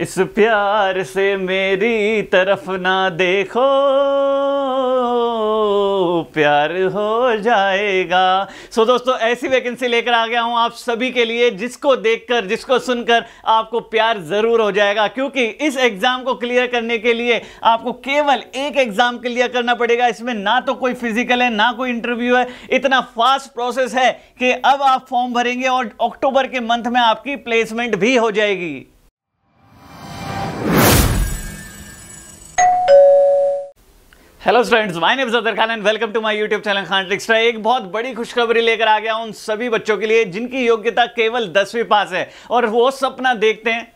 इस प्यार से मेरी तरफ ना देखो प्यार हो जाएगा सो so, दोस्तों ऐसी वैकेंसी लेकर आ गया हूं आप सभी के लिए जिसको देखकर जिसको सुनकर आपको प्यार जरूर हो जाएगा क्योंकि इस एग्जाम को क्लियर करने के लिए आपको केवल एक एग्जाम क्लियर करना पड़ेगा इसमें ना तो कोई फिजिकल है ना कोई इंटरव्यू है इतना फास्ट प्रोसेस है कि अब आप फॉर्म भरेंगे और अक्टूबर के मंथ में आपकी प्लेसमेंट भी हो जाएगी हेलो स्टूडेंट्स माय नेम जदर Khan and welcome to my YouTube channel Khan trickster एक बहुत बड़ी खुशखबरी लेकर आ गया उन सभी बच्चों के लिए जिनकी योग्यता केवल दसवीं पास है और वो सपना देखते हैं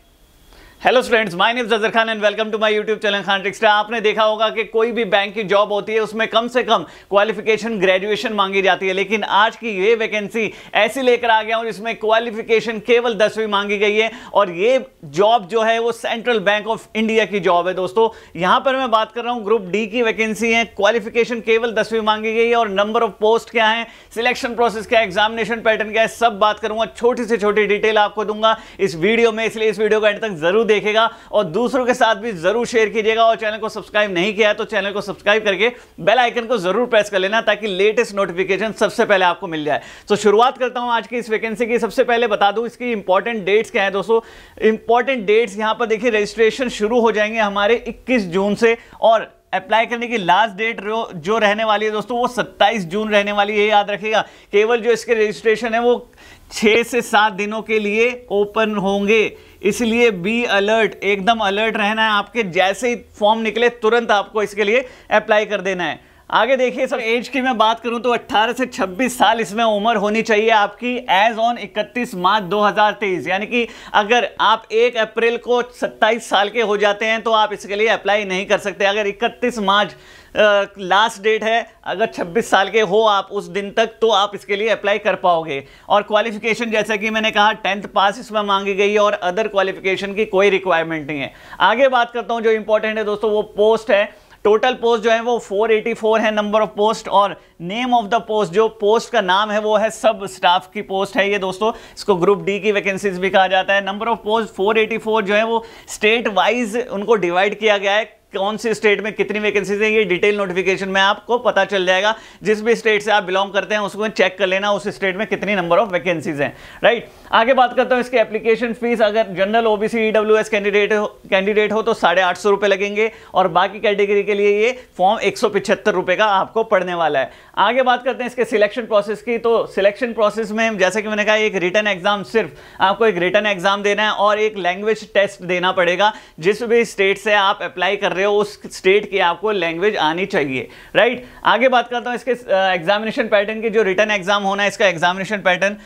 हेलो स्टूडेंट्स माय नेम जजर Khan and welcome to my YouTube channel Khan trickster आपने देखा होगा कि कोई भी बैंक की जॉब होती है उसमें कम से कम क्वालिफिकेशन ग्रेजुएशन मांगी जाती है लेकिन आज की ये वैकेंसी ऐसी लेकर आ गया हूँ जिसमें क्वालिफिकेशन केवल दसवीं मांगी गई है और ये जॉब जो है वो सेंट्रल बैंक ऑफ इंडिया की जॉब है दोस्तों यहाँ पर मैं बात कर रहा हूँ ग्रुप डी की वैकेंसी है क्वालिफिकेशन केवल दसवीं मांगी गई है और नंबर ऑफ पोस्ट क्या है सिलेक्शन प्रोसेस क्या है एग्जामिनेशन पैटर्न क्या है सब बात करूंगा छोटी से छोटी डिटेल आपको दूंगा इस वीडियो में इसलिए इस वीडियो को एंड तक जरूर देखेगा और दूसरों के साथ भी जरूर शेयर कीजिएगा और चैनल को सब्सक्राइब नहीं किया है तो चैनल को सब्सक्राइब करके बेल आइकन को जरूर प्रेस कर लेना ताकि लेटेस्ट नोटिफिकेशन सबसे पहले आपको मिल जाए तो शुरुआत करता हूं आज की इस वैकेंसी की सबसे पहले बता दूं इसकी इंपॉर्टेंट डेट्स क्या है दोस्तों इंपॉर्टेंट डेट्स यहां पर देखिए रजिस्ट्रेशन शुरू हो जाएंगे हमारे इक्कीस जून से और अप्लाई करने की लास्ट डेट जो रहने वाली है दोस्तों वो 27 जून रहने वाली है याद रखिएगा केवल जो इसके रजिस्ट्रेशन है वो छः से सात दिनों के लिए ओपन होंगे इसलिए बी अलर्ट एकदम अलर्ट रहना है आपके जैसे ही फॉर्म निकले तुरंत आपको इसके लिए अप्लाई कर देना है आगे देखिए सर एज की मैं बात करूं तो 18 से 26 साल इसमें उम्र होनी चाहिए आपकी एज ऑन 31 मार्च 2023 यानी कि अगर आप 1 अप्रैल को 27 साल के हो जाते हैं तो आप इसके लिए अप्लाई नहीं कर सकते अगर 31 मार्च लास्ट डेट है अगर 26 साल के हो आप उस दिन तक तो आप इसके लिए अप्लाई कर पाओगे और क्वालिफिकेशन जैसा कि मैंने कहा टेंथ पास इसमें मांगी गई है और अदर क्वालिफिकेशन की कोई रिक्वायरमेंट नहीं है आगे बात करता हूँ जो इंपॉर्टेंट है दोस्तों वो पोस्ट है टोटल पोस्ट जो है वो 484 है नंबर ऑफ पोस्ट और नेम ऑफ द पोस्ट जो पोस्ट का नाम है वो है सब स्टाफ की पोस्ट है ये दोस्तों इसको ग्रुप डी की वैकेंसीज भी कहा जाता है नंबर ऑफ पोस्ट 484 जो है वो स्टेट वाइज उनको डिवाइड किया गया है कौन सी स्टेट में कितनी वैकेंसीज है ये डिटेल नोटिफिकेशन में आपको पता चल जाएगा जिस भी स्टेट से आप बिलोंग करते हैं उसको चेक कर लेना उस स्टेट में कितनी नंबर ऑफ वैकेंसीज हैं राइट आगे बात करता हूँ इसके एप्लीकेशन फीस अगर general OBC E W S candidate हो कैंडिडेट हो तो साढ़े आठ सौ रुपए लगेंगे और बाकी कैटेगरी के लिए ये फॉर्म एक सौ पिछहत्तर रुपए का आपको पढ़ने वाला है आगे बात करते हैं इसके सिलेक्शन प्रोसेस की तो सिलेक्शन प्रोसेस में जैसे कि मैंने कहा एक रिटर्न एग्जाम सिर्फ आपको एक रिटर्न एग्जाम देना है और एक लैंग्वेज टेस्ट देना पड़ेगा जिस भी स्टेट से आप अप्लाई कर रहे रहे हो उस स्टेट की आपको लैंग्वेज आनी चाहिए राइट आगे बात करता हूँ इसके एग्जामिनेशन पैटर्न की जो रिटर्न एग्जाम होना है इसका एग्जामिनेशन पैटर्न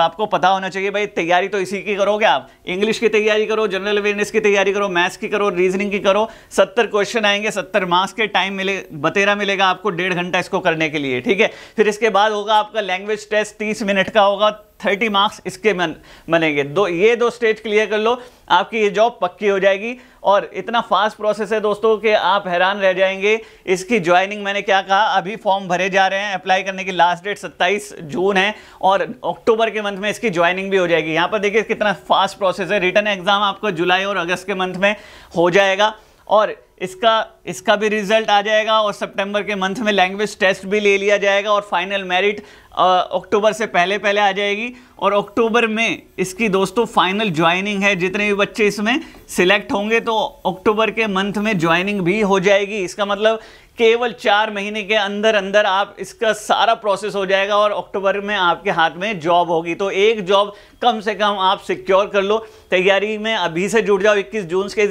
आपको पता होना चाहिए भाई तैयारी तो इसी की करोगे आप इंग्लिश की तैयारी करो जनरल अवेयरनेस की तैयारी करो मैथ्स की करो रीजनिंग की करो सत्तर क्वेश्चन आएंगे सत्तर मार्क्स के टाइम मिले बतेरा मिलेगा आपको डेढ़ घंटा इसको करने के लिए ठीक है फिर इसके बाद होगा आपका लैंग्वेज टेस्ट तीस मिनट का होगा थर्टी मार्क्स इसके मन बनेंगे दो ये दो स्टेज क्लियर कर लो आपकी ये जॉब पक्की हो जाएगी और इतना फास्ट प्रोसेस है दोस्तों कि आप हैरान रह जाएंगे इसकी ज्वाइनिंग मैंने क्या कहा अभी फॉर्म भरे जा रहे हैं अप्लाई करने की लास्ट डेट 27 जून है और अक्टूबर के मंथ में इसकी ज्वाइनिंग भी हो जाएगी यहाँ पर देखिए कितना फास्ट प्रोसेस है रिटर्न एग्जाम आपको जुलाई और अगस्त के मंथ में हो जाएगा और इसका इसका भी रिजल्ट आ जाएगा और सितंबर के मंथ में लैंग्वेज टेस्ट भी ले लिया जाएगा और फाइनल मेरिट अक्टूबर से पहले पहले आ जाएगी और अक्टूबर में इसकी दोस्तों फाइनल ज्वाइनिंग है जितने भी बच्चे इसमें सिलेक्ट होंगे तो अक्टूबर के मंथ में ज्वाइनिंग भी हो जाएगी इसका मतलब केवल चार महीने के अंदर अंदर आप इसका सारा प्रोसेस हो जाएगा और अक्टूबर में आपके हाथ में जॉब होगी तो एक जॉब कम से कम आप सिक्योर कर लो तैयारी में अभी से जुड़ जाओ 21 जून के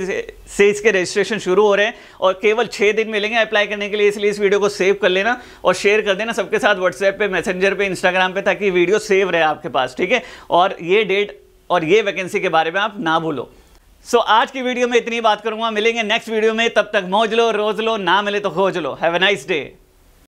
से इसके रजिस्ट्रेशन शुरू हो रहे हैं और केवल छः दिन मिलेंगे अप्लाई करने के लिए इसलिए इस वीडियो को सेव कर लेना और शेयर कर देना सबके साथ व्हाट्सएप पर मैसेंजर ट्विटर पे इंस्टाग्राम पे ताकि वीडियो सेव रहे आपके पास ठीक है और ये डेट और ये वैकेंसी के बारे में आप ना भूलो सो so, आज की वीडियो में इतनी बात करूंगा मिलेंगे नेक्स्ट वीडियो में तब तक मौज लो रोज लो ना मिले तो खोज लो हैव अ नाइस डे